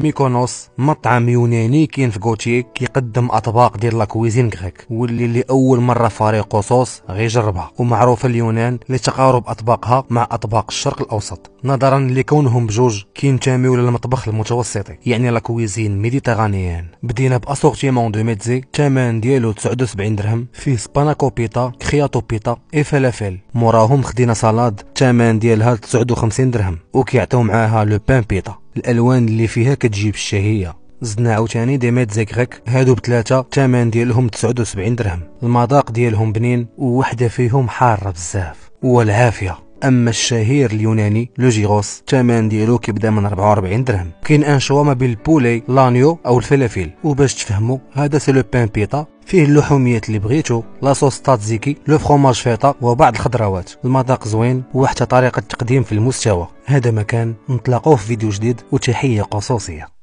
ميكونوس مطعم يوناني كاين في غوتيك كيقدم اطباق ديال لا كويزين غريك واللي لاول مره فريق صوص غيجربها ومعروفه اليونان لتقارب اطباقها مع اطباق الشرق الاوسط نظرا لكونهم بجوج كينتميو للمطبخ المتوسطي يعني لا كويزين ميديترانيان بدينا باسورتيمون دو ميتزي الثمن ديالو 79 درهم فيه سباناكوبيتا كرياتو بيتا اي فلافل موراهم خدينا صلاد الثمن ديالها 59 درهم وكيعطيو معاها لو بان بيتا الالوان اللي فيها كتجيب الشهيه زدنا عاوتاني دي ميت زكرك هادو بثلاثه الثمن ديالهم 79 درهم المذاق ديالهم بنين ووحده فيهم حاره بزاف والعافيه اما الشهير اليوناني لو جيغوس الثمن ديالو كيبدا من 44 درهم كاين ان شوا ما بين البولي لانيو او الفلافل وباش تفهموا هذا سي لو بان بيتا فيه اللحوميات اللي بغيتو لاصوص تاتزيكي لو فروماج فيتا وبعض الخضروات المذاق زوين وحتى طريقه التقديم في المستوى هذا مكان نطلقوه في فيديو جديد وتحيه خصوصيه